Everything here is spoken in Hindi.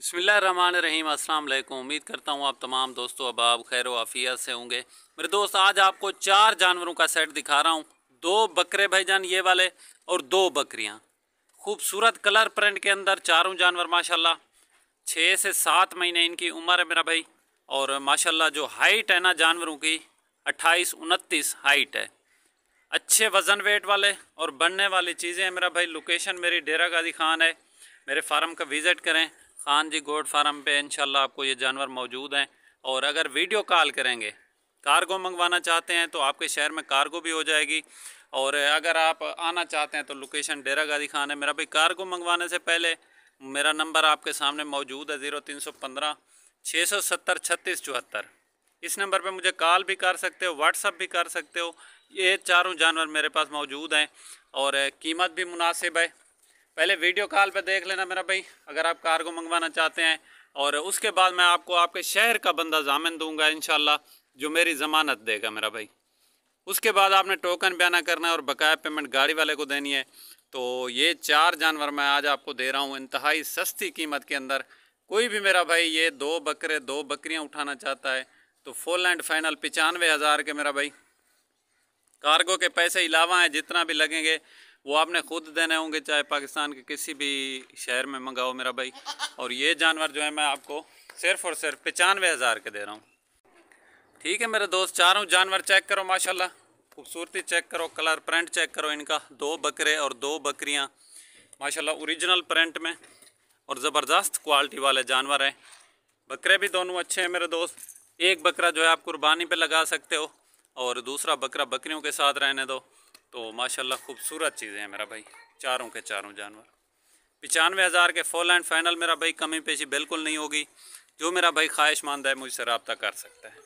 अस्सलाम वालेकुम उम्मीद करता हूँ आप तमाम दोस्तों अब आप खैर वाफिया से होंगे मेरे दोस्त आज आपको चार जानवरों का सेट दिखा रहा हूँ दो बकरे भाईजान ये वाले और दो बकरियाँ खूबसूरत कलर प्रिंट के अंदर चारों जानवर माशाल्लाह छः से सात महीने इनकी उम्र है मेरा भाई और माशाला जो हाइट है ना जानवरों की अट्ठाईस उनतीस हाइट है अच्छे वज़न वेट वाले और बनने वाली चीज़ें हैं मेरा भाई लोकेशन मेरी डेरा गाजी खान है मेरे फार्म का विज़िट करें खान जी गोड फार्म पे इनशाला आपको ये जानवर मौजूद हैं और अगर वीडियो कॉल करेंगे कार्गो मंगवाना चाहते हैं तो आपके शहर में कार्गो भी हो जाएगी और अगर आप आना चाहते हैं तो लोकेशन डेरा गाजी खान है मेरा भाई कार्गो मंगवाने से पहले मेरा नंबर आपके सामने मौजूद है ज़ीरो तीन सौ पंद्रह छः सौ सत्तर छत्तीस चौहत्तर इस नंबर पे मुझे कॉल भी कर सकते हो व्हाट्सअप भी कर सकते हो ये चारों जानवर मेरे पास मौजूद हैं और कीमत भी मुनासिब है पहले वीडियो कॉल पे देख लेना मेरा भाई अगर आप कार को मंगवाना चाहते हैं और उसके बाद मैं आपको आपके शहर का बंदा जामिन दूंगा इन जो मेरी ज़मानत देगा मेरा भाई उसके बाद आपने टोकन बयाना करना है और बकाया पेमेंट गाड़ी वाले को देनी है तो ये चार जानवर मैं आज आपको दे रहा हूँ इंतहाई सस्ती कीमत के अंदर कोई भी मेरा भाई ये दो बकरे दो बकरियाँ उठाना चाहता है तो फुल एंड फाइनल पचानवे हज़ार के मेरा भाई कार्गो के पैसे अलावा हैं जितना भी लगेंगे वो आपने खुद देने होंगे चाहे पाकिस्तान के किसी भी शहर में मंगाओ मेरा भाई और ये जानवर जो है मैं आपको सिर्फ और सिर्फ पचानवे हज़ार के दे रहा हूँ ठीक है मेरे दोस्त चारों जानवर चेक करो माशाल्लाह खूबसूरती चेक करो कलर प्रिंट चेक करो इनका दो बकरे और दो बकरियाँ माशाल्लाह ओरिजिनल प्रिंट में और ज़बरदस्त क्वालिटी वाले जानवर हैं बकरे भी दोनों अच्छे हैं मेरे दोस्त एक बकरा जो है आप कुर्बानी पर लगा सकते हो और दूसरा बकरा बकरियों के साथ रहने दो तो माशाल्लाह खूबसूरत चीज़ें हैं मेरा भाई चारों के चारों जानवर पचानवे हज़ार के फुल एंड फाइनल मेरा भाई कमी पेशी बिल्कुल नहीं होगी जो मेरा भाई ख्वाहिशमंद है मुझसे रबता कर सकता है